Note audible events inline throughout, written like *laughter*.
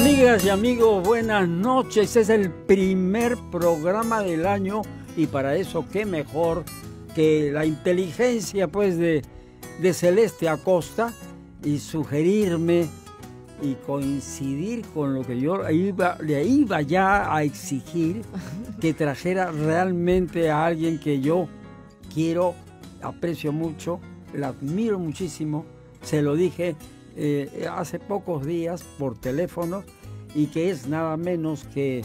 Amigas y amigos, buenas noches. es el primer programa del año y para eso qué mejor que la inteligencia pues de, Celeste Acosta y sugerirme y coincidir con lo que yo le iba ya a exigir *laughs* que trajera realmente a alguien que yo quiero, aprecio mucho, la admiro muchísimo. Se lo dije eh, hace pocos días por teléfono y que es nada menos que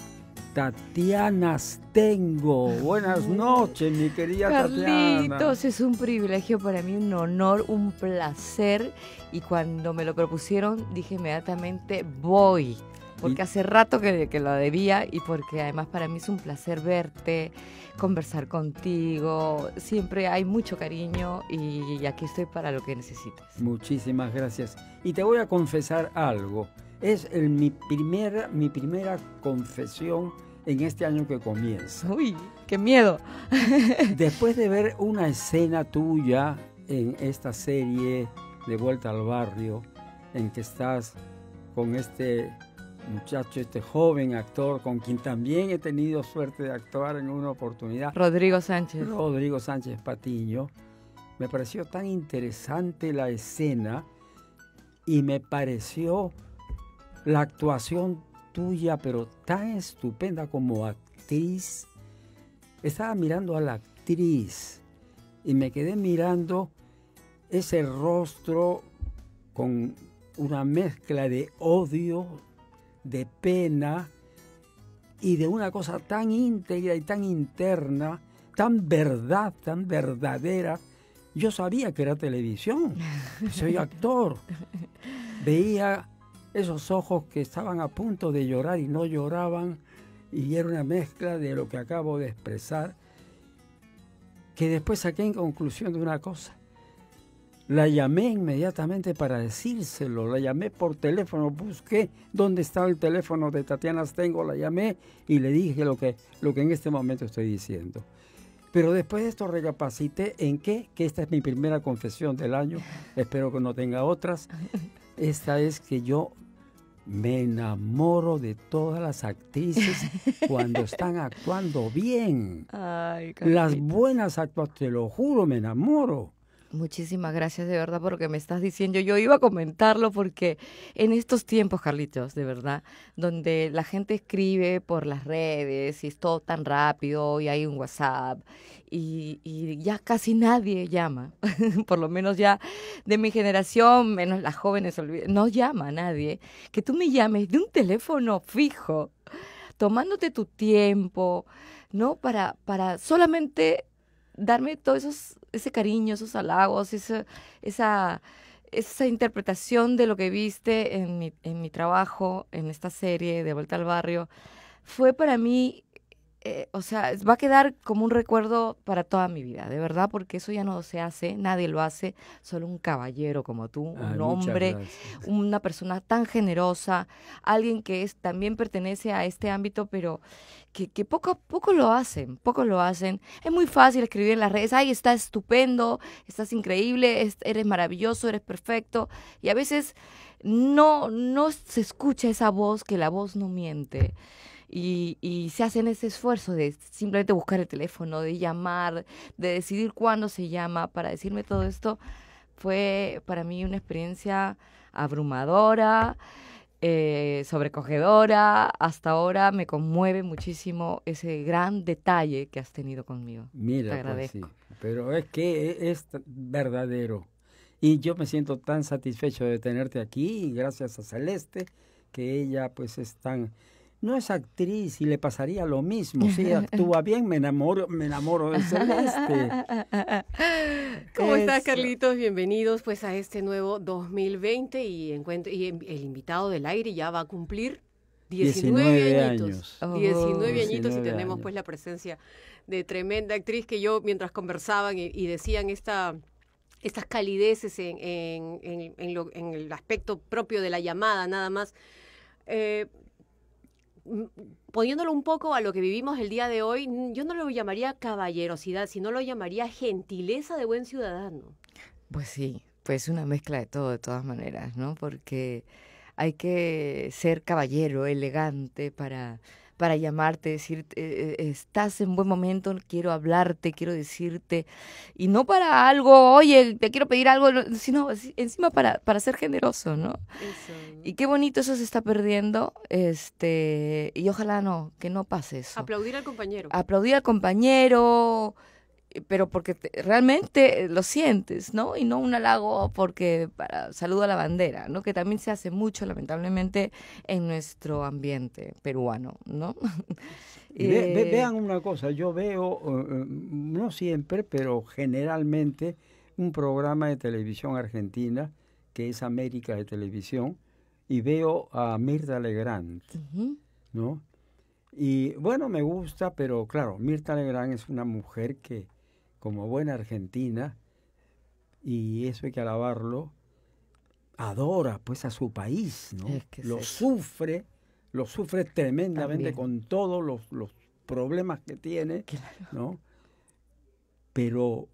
Tatiana. tengo. Buenas noches, mi querida Carlitos, Tatiana. es un privilegio para mí, un honor, un placer. Y cuando me lo propusieron, dije inmediatamente, voy. Porque hace rato que, lo debía y porque además para mí es un placer verte, conversar contigo. Siempre hay mucho cariño y aquí estoy para lo que necesites. Muchísimas gracias. Y te voy a confesar algo. Es mi, primera, mi primera confesión en este año que comienza. Uy, qué miedo. *laughs* Después de ver una escena tuya en esta serie de Vuelta al Barrio, en que estás con este muchacho, este joven actor, con quien también he tenido suerte de actuar en una oportunidad. Rodrigo Sánchez. Rodrigo Sánchez Patiño. Me pareció tan interesante la escena y me pareció la actuación tuya, pero tan estupenda como actriz. Estaba mirando a la actriz y me quedé mirando ese rostro con una mezcla de odio, de pena y de una cosa tan íntegra y tan interna, tan verdad, tan verdadera. Yo sabía que era televisión, soy actor. *laughs* Veía esos ojos que estaban a punto de llorar y no lloraban, y era una mezcla de lo que acabo de expresar, que después saqué en conclusión de una cosa. La llamé inmediatamente para decírselo, la llamé por teléfono, busqué dónde estaba el teléfono de Tatiana Stengo, la llamé y le dije lo que, lo que en este momento estoy diciendo. Pero después de esto recapacité en qué, que esta es mi primera confesión del año, espero que no tenga otras, esta es que yo me enamoro de todas las actrices *laughs* cuando están actuando bien. las buenas actuaciones, te lo juro, me enamoro. Muchísimas gracias de verdad por lo que me estás diciendo. Yo iba a comentarlo porque en estos tiempos, Carlitos, de verdad, donde la gente escribe por las redes y es todo tan rápido y hay un WhatsApp y, ya casi nadie llama, *laughs* por lo menos ya de mi generación, menos las jóvenes, no llama a nadie, que tú me llames de un teléfono fijo, tomándote tu tiempo, ¿no? Para, para solamente darme todo esos, ese cariño, esos halagos, esa, esa, esa interpretación de lo que viste en mi, en mi trabajo, en esta serie de Vuelta al Barrio, fue para mí eh, o sea, va a quedar como un recuerdo para toda mi vida, de verdad, porque eso ya no se hace, nadie lo hace, solo un caballero como tú, un hombre, una persona tan generosa, alguien que es, también pertenece a este ámbito, pero que, poco poco lo hacen, poco lo hacen. Es muy fácil escribir en las redes, ay, estás estupendo, estás increíble, eres maravilloso, eres perfecto, y a veces no, no se escucha esa voz, que la voz no miente y, y, se hacen ese esfuerzo de simplemente buscar el teléfono, de llamar, de decidir cuándo se llama para decirme todo esto, fue para mí una experiencia abrumadora, eh, sobrecogedora. Hasta ahora me conmueve muchísimo ese gran detalle que has tenido conmigo. Mira, Te pues, agradezco. pero es que e, es verdadero. Y yo me siento tan satisfecho de tenerte aquí y gracias a Celeste, que ella pues es tan no es actriz y le pasaría lo mismo. Si *laughs* actúa bien, me enamoro, me enamoro de Celeste. *laughs* ¿Cómo estás, Carlitos? Bienvenidos pues a este nuevo 2020 y, encuentro, y el invitado del aire ya va a cumplir 19, añitos. 19 añitos y tenemos pues la presencia de tremenda actriz que yo mientras conversaban y, decían esta estas calideces en, el aspecto propio de la llamada, nada más. Eh, Mm, poniéndolo un poco a lo que vivimos el día de hoy, yo no lo llamaría caballerosidad, sino lo llamaría gentileza de buen ciudadano. Pues sí, pues una mezcla de todo, de todas maneras, ¿no? Porque hay que ser caballero, elegante para para llamarte, decirte, e-, estás en buen momento, quiero hablarte, quiero decirte, y no para algo, oye, te quiero pedir algo, sino encima para, para ser generoso, ¿no? Eso. Y qué bonito eso se está perdiendo, este, y ojalá no, que no pase eso. Aplaudir al compañero. Aplaudir al compañero. Eh, pero porque realmente eh, lo sientes, ¿no? Y no un halago porque para saludo a la bandera, ¿no? Que también se hace mucho, lamentablemente, en nuestro ambiente peruano, ¿no? *laughs* Eh, vean una cosa, yo veo, no siempre, pero generalmente, un programa de televisión argentina, que es América de Televisión, y veo a Mirta Legrand, ¿no? Y bueno, me gusta, pero claro, Mirta Legrand es una mujer que como buena argentina, y eso hay que alabarlo, adora pues a su país, ¿no? lo sufre, lo sufre tremendamente con todos los, los, problemas que tiene, ¿no? Pero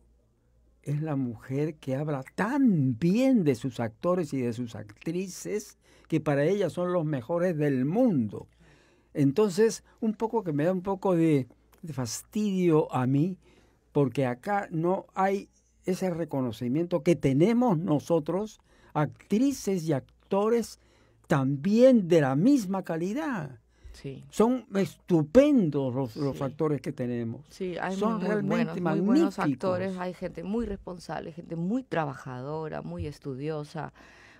es la mujer que habla tan bien de sus actores y de sus actrices que para ella son los mejores del mundo. Entonces, un poco que me da un poco de fastidio a mí, porque acá no hay ese reconocimiento que tenemos nosotros, actrices y actores también de la misma calidad. Sí. Son estupendos los, actores que tenemos. Sí, hay Son realmente buenos, actores, hay gente muy responsable, gente muy trabajadora, muy estudiosa,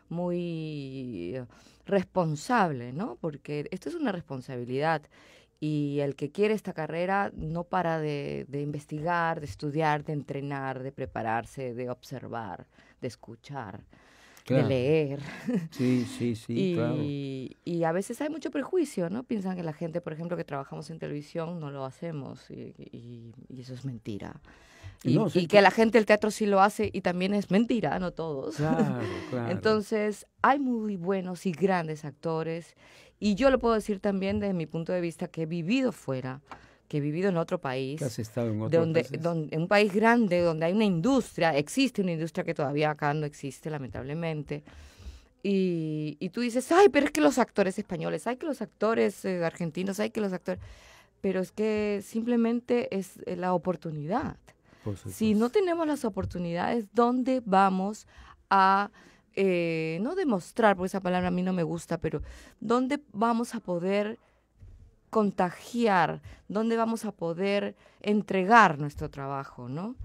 muy eh, responsable, ¿no? Porque esto es una responsabilidad y el que quiere esta carrera no para de, investigar, de estudiar, de entrenar, de prepararse, de observar, de escuchar, de leer. *laughs* Sí, sí, sí, y, claro. Y a veces hay mucho prejuicio, ¿no? Piensan que la gente, por ejemplo, que trabajamos en televisión no lo hacemos y, y, eso es mentira. Y, que la gente del teatro sí lo hace y también es mentira, no todos. Claro, *laughs* claro. Entonces, hay muy buenos y grandes actores y yo lo puedo decir también desde mi punto de vista que he vivido fuera, que he vivido en otro país. Has estado en otro donde, en un país grande, donde hay una industria, existe una industria que todavía acá no existe, lamentablemente. Y, tú dices, ay, pero es que los actores españoles, hay que los actores eh, argentinos, hay que los actores... Pero es que simplemente es eh, la oportunidad. Si no tenemos las oportunidades, ¿dónde vamos a eh, no demostrar, porque esa palabra a mí no me gusta, pero dónde vamos a poder contagiar, dónde vamos a poder entregar nuestro trabajo, ¿no?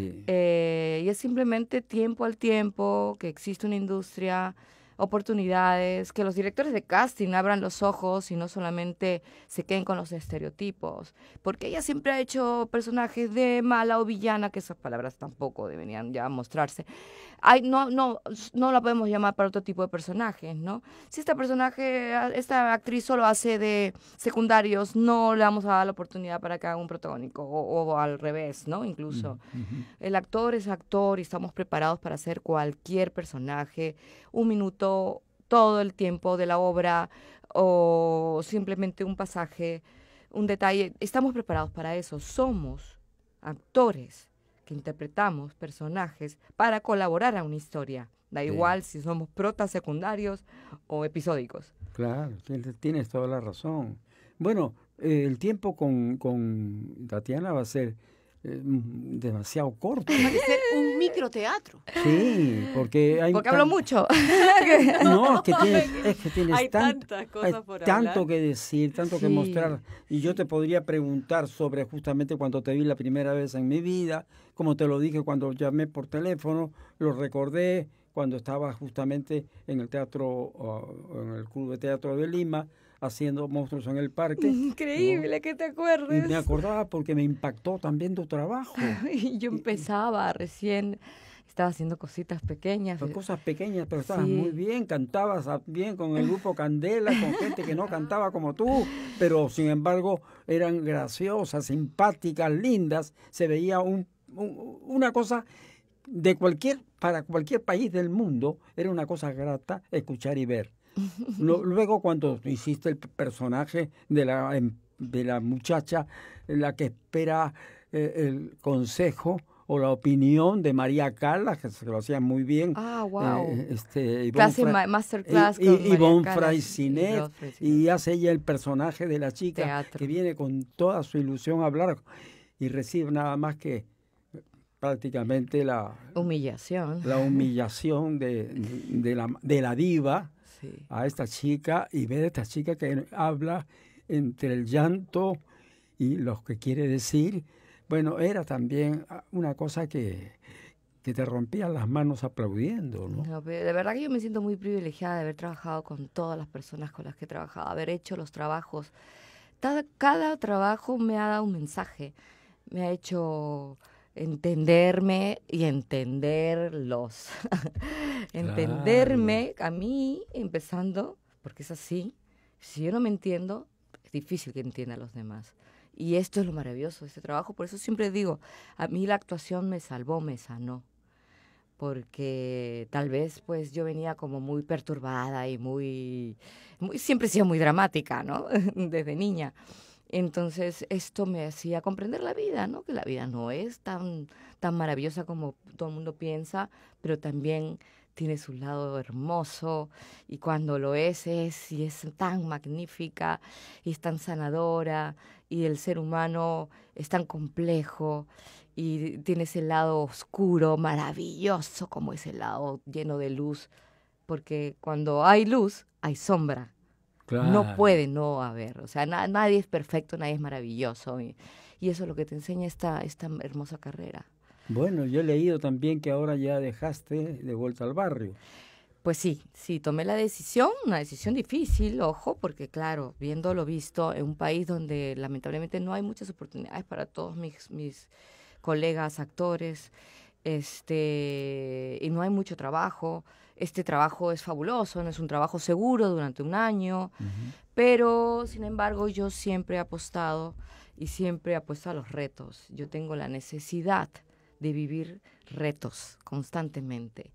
Eh, y es simplemente tiempo al tiempo, que existe una industria, oportunidades, que los directores de casting abran los ojos y no solamente se queden con los estereotipos, porque ella siempre ha hecho personajes de mala o villana, que esas palabras tampoco deberían ya mostrarse, no, no, la podemos llamar para otro tipo de personajes, ¿no? Si esta personaje, esta actriz solo hace de secundarios, no le vamos a dar la oportunidad para que haga un protagónico, o, al revés, ¿no? Incluso. Mm, el actor es actor y estamos preparados para hacer cualquier personaje, un minuto, todo el tiempo de la obra, o simplemente un pasaje, un detalle. Estamos preparados para eso, somos actores que interpretamos personajes para colaborar a una historia. Da igual si somos protas secundarios o episódicos. Claro, tienes toda la razón. Bueno, eh, el tiempo con, con Tatiana va a ser eh, mm, demasiado corto. que un microteatro. Sí, porque hay... Porque hablo mucho. *laughs* no, *laughs* es que tienes, hay tantas cosas hay tanto que decir, tanto que mostrar. Y yo te podría preguntar sobre justamente cuando te vi la primera vez en mi vida, como te lo dije cuando llamé por teléfono, lo recordé cuando estaba justamente en el teatro, en el Club de Teatro de Lima, haciendo monstruos en el parque. Increíble que te acuerdes. Y me acordaba porque me impactó también tu trabajo. *laughs* yo empezaba recién estaba haciendo cositas pequeñas. cosas pequeñas, pero estabas muy bien, cantabas bien con el grupo Candela, con gente que no *laughs* cantaba como tú, pero sin embargo eran graciosas, simpáticas, lindas, se veía un, una cosa de cualquier, para cualquier país del mundo, era una cosa grata escuchar y ver. Luego cuando hiciste el personaje de la, em, de la muchacha, la que espera eh, el consejo, o la opinión de María Carla, que se lo hacía muy bien. Ah, wow. Eh, este, masterclass. Eh, y, y Y, hace ella el personaje de la chica que viene con toda su ilusión a hablar y recibe nada más que prácticamente la humillación. La humillación la, de la diva a esta chica y ver a esta chica que habla entre el llanto y lo que quiere decir. Bueno, era también ah, una cosa que, que te rompía las manos aplaudiendo, ¿no? De verdad que yo me siento muy privilegiada de haber trabajado con todas las personas con las que he trabajado, haber hecho los trabajos. cada trabajo me ha dado un mensaje, me ha hecho entenderme y entenderlos. *laughs* entenderme a mí, empezando, porque es así, si yo no me entiendo, es difícil que entienda a los demás. Y esto es lo maravilloso de este trabajo, por eso siempre digo, a mí la actuación me salvó, me sanó, porque tal vez pues yo venía como muy perturbada y muy, muy siempre he sido muy dramática, ¿no? *laughs* Desde niña. Entonces esto me hacía comprender la vida, ¿no? Que la vida no es tan, tan maravillosa como todo el mundo piensa, pero también tiene su lado hermoso y cuando lo es es y es tan magnífica y es tan sanadora y el ser humano es tan complejo y tiene ese lado oscuro, maravilloso como ese lado lleno de luz, porque cuando hay luz hay sombra no puede no haber, o sea, nadie es perfecto, nadie es maravilloso. Y, eso es lo que te enseña esta, esta hermosa carrera. Bueno, yo he leído también que ahora ya dejaste de vuelta al barrio. Pues sí, sí, tomé la decisión, una decisión difícil, ojo, porque claro, viendo lo visto en un país donde lamentablemente no hay muchas oportunidades para todos mis, mis colegas actores, este, y no hay mucho trabajo, este trabajo es fabuloso, no es un trabajo seguro durante un año, pero sin embargo yo siempre he apostado y siempre he apuesto a los retos. Yo tengo la necesidad de vivir retos constantemente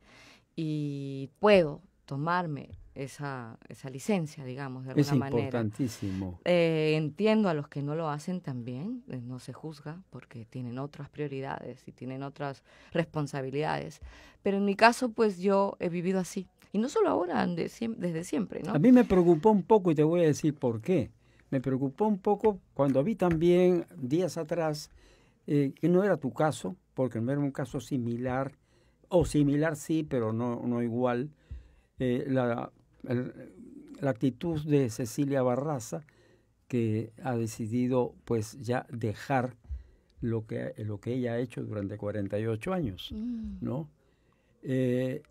y puedo tomarme esa, esa licencia, digamos, de alguna manera. Es importantísimo. Eh, entiendo a los que no lo hacen también, eh, no se juzga porque tienen otras prioridades y tienen otras responsabilidades, pero en mi caso, pues yo he vivido así. Y no solo ahora, desde siempre, A mí me preocupó un poco y te voy a decir por qué. Me preocupó un poco cuando vi también días atrás eh, que no era tu caso, porque no era un caso similar, o similar sí, pero no, no igual, eh, la, la, actitud de Cecilia Barraza, que ha decidido pues ya dejar lo que, lo que ella ha hecho durante 48 años, mm. ¿no? Eh,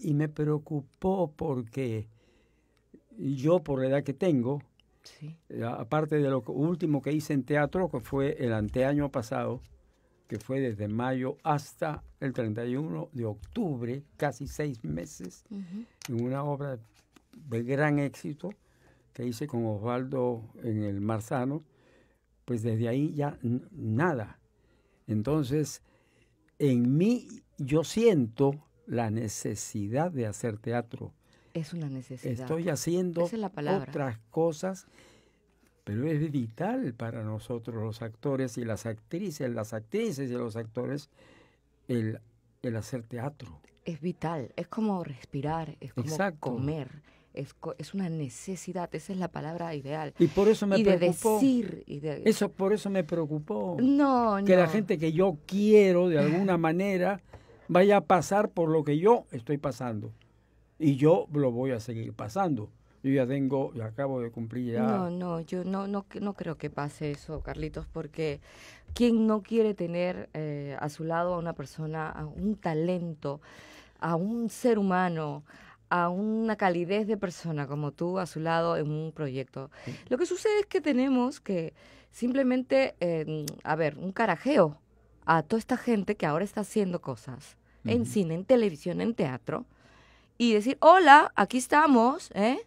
y me preocupó porque yo, por la edad que tengo, eh, aparte de lo último que hice en teatro, que fue el anteaño pasado, que fue desde mayo hasta el 31 de octubre, casi seis meses, en una obra de gran éxito que hice con Osvaldo en el Marzano, pues desde ahí ya nada. Entonces, en mí yo siento la necesidad de hacer teatro. Es una necesidad. Estoy haciendo otras cosas pero es vital para nosotros los actores y las actrices, las actrices y los actores, el, el hacer teatro. Es vital, es como respirar, es como comer, es, una necesidad, esa es la palabra ideal. Y por eso me preocupó. decir, Eso por eso me preocupó. No, Que la gente que yo quiero de alguna *laughs* manera vaya a pasar por lo que yo estoy pasando. Y yo lo voy a seguir pasando yo ya tengo, ya acabo de cumplir ya. No, no, yo no, no, no creo que pase eso, Carlitos, porque ¿quién no quiere tener eh, a su lado a una persona, a un talento, a un ser humano, a una calidez de persona como tú a su lado en un proyecto? Lo que sucede es que tenemos que simplemente, eh, a ver, un carajeo a toda esta gente que ahora está haciendo cosas en cine, en televisión, en teatro y decir, hola, aquí estamos, ¿eh?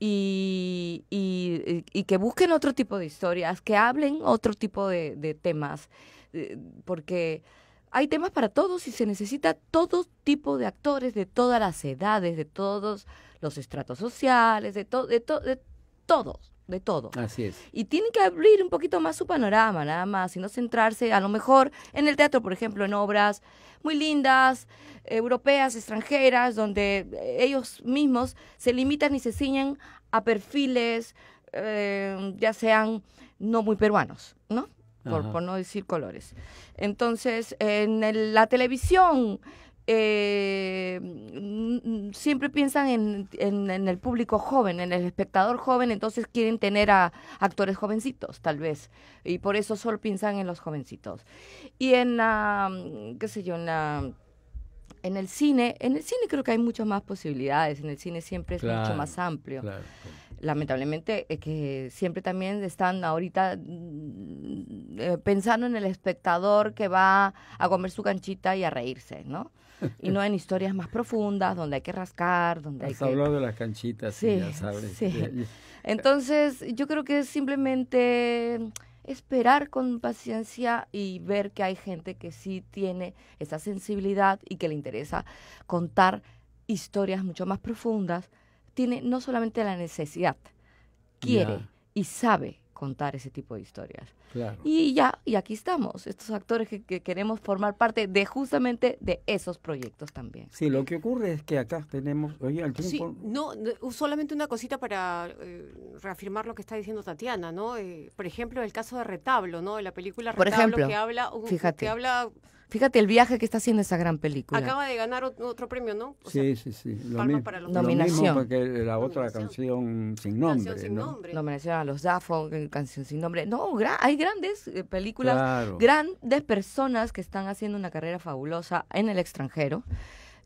y, eh, y, que busquen otro tipo de historias, que hablen otro tipo de, temas, eh, porque hay temas para todos y se necesita todo tipo de actores de todas las edades, de todos los estratos sociales, de, de todos de todo. Así es. Y tienen que abrir un poquito más su panorama, nada más, y no centrarse a lo mejor en el teatro, por ejemplo, en obras muy lindas, europeas, extranjeras, donde eh, ellos mismos se limitan y se ciñen a perfiles, eh, ya sean no muy peruanos, ¿no? Por, no decir colores. Entonces, en la televisión, eh, siempre piensan en, el público joven, en el espectador joven, entonces quieren tener a actores jovencitos, tal vez, y por eso solo piensan en los jovencitos. Y en la, qué sé yo, en el cine, en el cine creo que hay muchas más posibilidades, en el cine siempre es mucho más amplio. Lamentablemente eh, que siempre también están ahorita eh, pensando en el espectador que va a comer su canchita y a reírse, ¿no? *laughs* y no en historias más profundas donde hay que rascar, donde hay que... hablado de las canchitas, sí, Entonces, yo creo que es simplemente esperar con paciencia y ver que hay gente que sí tiene esa sensibilidad y que le interesa contar historias mucho más profundas, tiene no solamente la necesidad, quiere y sabe contar ese tipo de historias. Y ya, y aquí estamos, estos actores que, queremos formar parte de justamente de esos proyectos también. Sí, lo que ocurre es que acá tenemos, Sí, no, solamente una cosita para eh, reafirmar lo que está diciendo Tatiana, ¿no? Eh, por ejemplo, el caso de Retablo, ¿no? De La película Retablo que habla... fíjate. Que habla Fíjate el viaje que está haciendo esa gran película. Acaba de ganar otro premio, ¿no? sí, sí, sí. Lo, para los nominación. porque la otra canción sin nombre. Canción sin nombre. Nominación a los eh, canción sin nombre. No, hay grandes eh, películas, grandes personas que están haciendo una carrera fabulosa en el extranjero.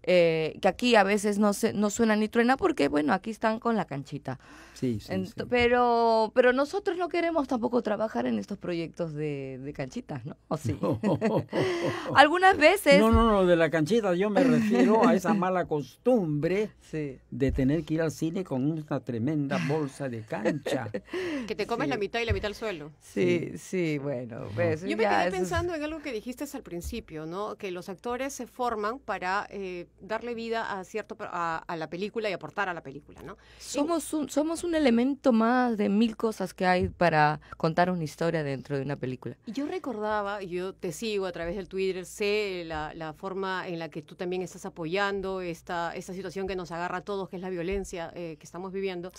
Eh, que aquí a veces no, se, no suena ni truena porque, bueno, aquí están con la canchita. Sí, sí, Pero, pero nosotros no queremos tampoco trabajar en estos proyectos de, de canchitas, ¿no? ¿O sí? *laughs* Algunas veces... No, no, no, de la canchita yo me refiero a esa mala *laughs* costumbre sí. de tener que ir al cine con una tremenda bolsa de cancha. *laughs* que te comes la mitad y la mitad al suelo. Sí, sí, bueno. Pues, yo me quedé pensando en algo que dijiste al principio, ¿no? Que los actores se forman para... Eh, darle vida a cierto a, la película y aportar a la película, ¿no? Somos un, somos un elemento más de mil cosas que hay para contar una historia dentro de una película. Yo recordaba, yo te sigo a través del Twitter, sé la, forma en la que tú también estás apoyando esta, esta situación que nos agarra a todos, que es la violencia eh, que estamos viviendo.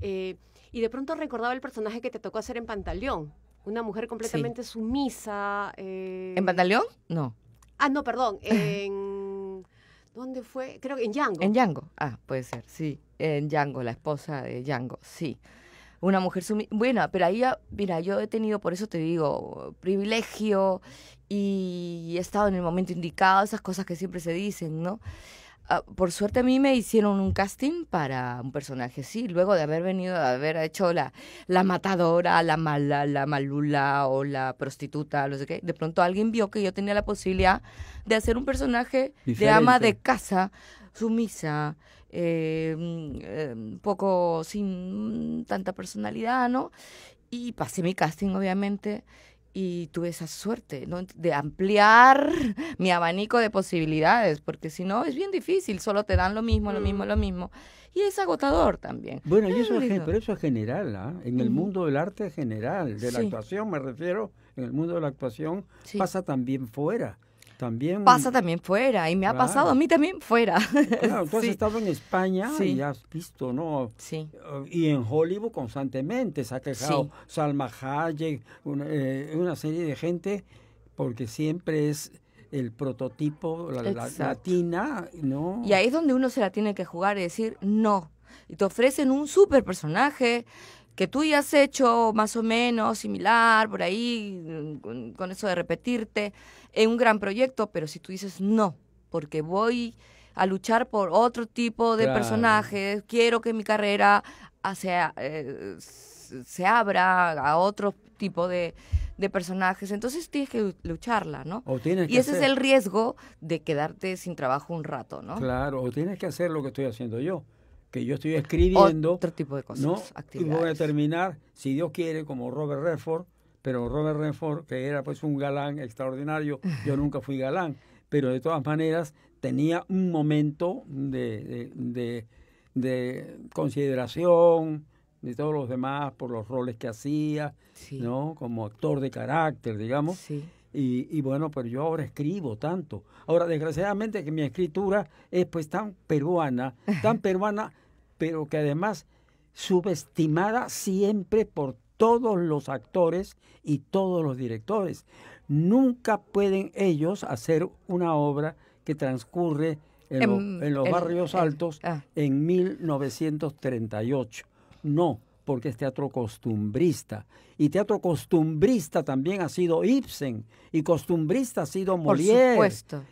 Eh, y de pronto recordaba el personaje que te tocó hacer en Pantaleón, una mujer completamente sumisa. Eh, ¿En Pantaleón? No. Ah, no, perdón, *laughs* en... ¿Dónde fue? Creo que en Yango. En Yango? ah, puede ser, sí. En Yango, la esposa de Yango, sí. Una mujer sumisa. Bueno, pero ahí, mira, yo he tenido, por eso te digo, privilegio y he estado en el momento indicado, esas cosas que siempre se dicen, ¿no? Ah, por suerte a mí me hicieron un casting para un personaje, sí, luego de haber venido, de haber hecho la, la matadora, la mala, la malula o la prostituta, no sé qué, de pronto alguien vio que yo tenía la posibilidad de hacer un personaje de ama de casa, sumisa, eh, mm, eh, un poco sin tanta personalidad, ¿no? Y pasé mi casting, obviamente, y tuve esa suerte de ampliar *laughs* mi abanico de posibilidades, porque si no es bien difícil, solo te dan lo mismo, lo mismo, mm. lo mismo. Y es agotador también. Bueno, y eso, es, pero eso es general, ¿ah? en el mundo del arte general, de la actuación me refiero, en el mundo de la actuación pasa también fuera. También. Pasa también fuera, y me ha pasado a mí también fuera. *laughs* tú has estado en España y has visto, ¿no? Sí. Y en Hollywood constantemente se ha quejado Salma Hayek, eh, una, serie de gente, porque siempre es el prototipo la, la, latina, ¿no? Y ahí es donde uno se la tiene que jugar y decir, no. Y te ofrecen un super personaje, que tú ya has hecho más o menos similar, por ahí, mm, con, eso de repetirte, en un gran proyecto, pero si tú dices no, porque voy a luchar por otro tipo de personajes, quiero que mi carrera ah, sea eh, se abra a otro tipo de, de, personajes, entonces tienes que lucharla, ¿no? y ese es el riesgo de quedarte sin trabajo un rato, ¿no? Claro, o tienes que hacer lo que estoy haciendo yo que yo estoy escribiendo. Otro tipo de cosas. ¿no? Y voy a terminar, si Dios quiere, como Robert Redford, pero Robert Redford, que era pues un galán extraordinario, yo nunca fui galán, pero de todas maneras tenía un momento de, de, consideración de todos los demás por los roles que hacía, ¿no? Como actor de carácter, digamos. Sí. Y, bueno, pues yo ahora escribo tanto. Ahora, desgraciadamente que mi escritura es pues tan peruana, tan *laughs* peruana, pero que además subestimada siempre por todos los actores y todos los directores. Nunca pueden ellos hacer una obra que transcurre en, em, los barrios altos ah. en 1938. No, porque es teatro costumbrista. Y teatro costumbrista también ha sido Ibsen, y costumbrista ha sido Molière,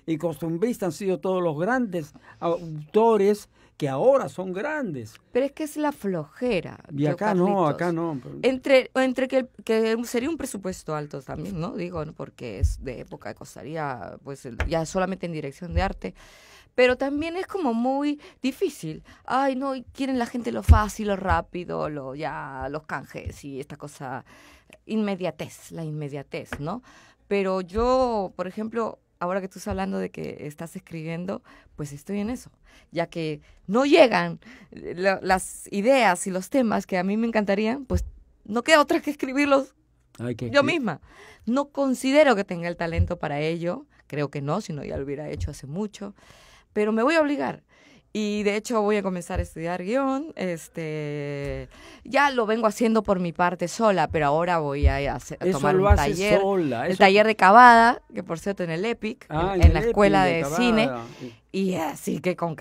y costumbrista han sido todos los grandes autores que ahora son grandes. Pero es que es la flojera. Y acá no, acá no. Entre, entre que, que, sería un presupuesto alto también, ¿no? Digo, porque es de época, costaría, pues ya solamente en dirección de arte pero también es como muy difícil. Ay, no, quieren la gente lo fácil, lo rápido, lo ya los canjes y esta cosa inmediatez, la inmediatez, ¿no? Pero yo, por ejemplo, ahora que tú estás hablando de que estás escribiendo, pues estoy en eso, ya que no llegan eh, las ideas y los temas que a mí me encantarían, pues no queda otra que escribirlos yo misma. No considero que tenga el talento para ello, creo que no, si no ya lo hubiera hecho hace mucho pero me voy a obligar. Y de hecho voy a comenzar a estudiar guión. Este, ya lo vengo haciendo por mi parte sola, pero ahora voy a, tomar un taller. el taller de cavada, que por cierto en el EPIC, ah, en, la escuela de cine. Y así que con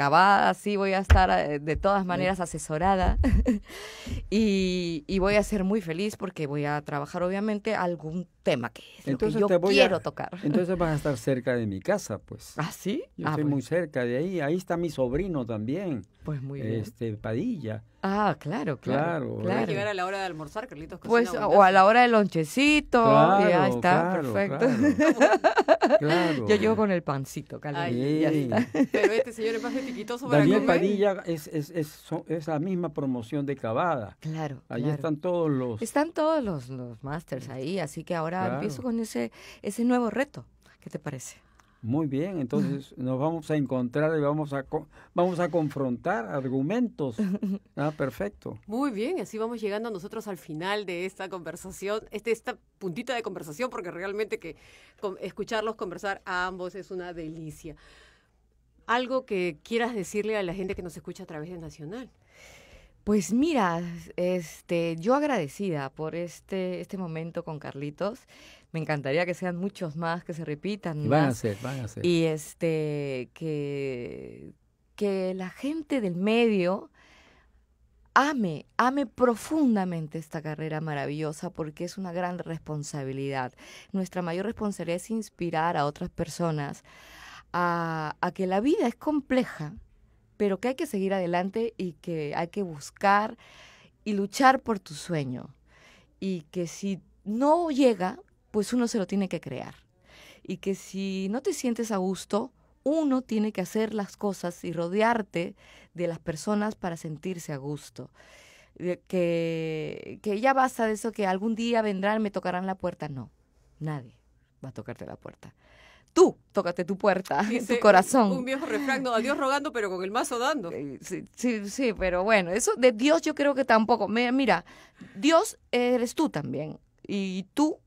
sí voy a estar eh, de todas maneras asesorada *laughs* y, y, voy a ser muy feliz porque voy a trabajar obviamente algún tema que es yo quiero tocar. Entonces vas a estar *laughs* cerca de mi casa, pues. ¿Ah, sí? Yo ah, estoy muy cerca de ahí. Ahí está mi sobrino también. Pues muy bien. Este, Padilla. Ah, claro, claro. Claro. claro. llegar a la hora de almorzar, Carlitos. Pues, o a la hora del lonchecito. Claro, ya está, perfecto. Claro. *laughs* Yo llevo con el pancito, Carlitos. Ahí está. *laughs* Pero este señor es más etiquitoso para Daniel comer. Padilla es, es, es, es, la misma promoción de Cavada. Claro. Ahí están todos los. Están todos los, los masters ahí, así que ahora empiezo con ese, ese nuevo reto. ¿Qué te parece? Muy bien, entonces *laughs* nos vamos a encontrar y vamos a, vamos a confrontar argumentos. *laughs* Ah, perfecto. Muy bien, así vamos llegando nosotros al final de esta conversación, este, esta puntita de conversación, porque realmente que escucharlos conversar a ambos es una delicia. ¿Algo que quieras decirle a la gente que nos escucha a través de Nacional? Pues mira, este, yo agradecida por este, este momento con Carlitos me encantaría que sean muchos más, que se repitan. van a ser, van a ser. Y este, que, que la gente del medio ame, ame profundamente esta carrera maravillosa porque es una gran responsabilidad. Nuestra mayor responsabilidad es inspirar a otras personas a, a, que la vida es compleja, pero que hay que seguir adelante y que hay que buscar y luchar por tu sueño. Y que si no llega, pues uno se lo tiene que crear. Y que si no te sientes a gusto, uno tiene que hacer las cosas y rodearte de las personas para sentirse a gusto. Que, que ya basta de eso, que algún día vendrán, me tocarán la puerta. No, nadie va a tocarte la puerta tú tócate tu puerta, *laughs* tu corazón. Un viejo refrán, no, a Dios rogando, pero con el mazo dando. Eh, sí, sí, sí, pero bueno, eso de Dios yo creo que tampoco. Mira, Dios eres tú también. Y tú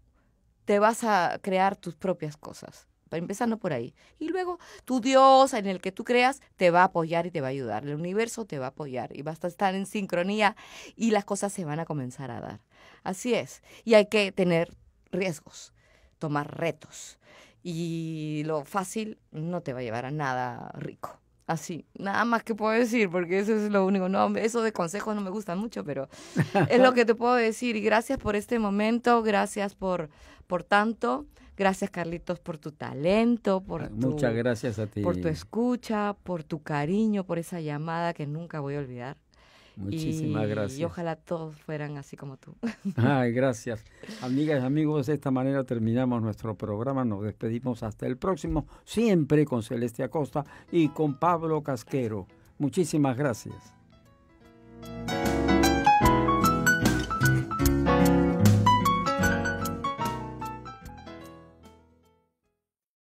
te vas a crear tus propias cosas. Empezando por ahí. Y luego tu Dios en el que tú creas te va a apoyar y te va a ayudar. El universo te va a apoyar y vas a estar en sincronía y las cosas se van a comenzar a dar. Así es. Y hay que tener riesgos, tomar retos. Y lo fácil no te va a llevar a nada rico. Así, nada más que puedo decir, porque eso es lo único. No, eso de consejos no me gustan mucho, pero *laughs* es lo que te puedo decir. gracias por este momento, gracias por, por tanto. Gracias, Carlitos, por tu talento, por ah, Muchas gracias a ti. Por tu escucha, por tu cariño, por esa llamada que nunca voy a olvidar. Muchísimas gracias. Y ojalá todos fueran así como tú. *laughs* Ay, gracias. Amigas y amigos, de esta manera terminamos nuestro programa. Nos despedimos hasta el próximo, siempre con Celestia Costa y con Pablo Casquero. Muchísimas gracias.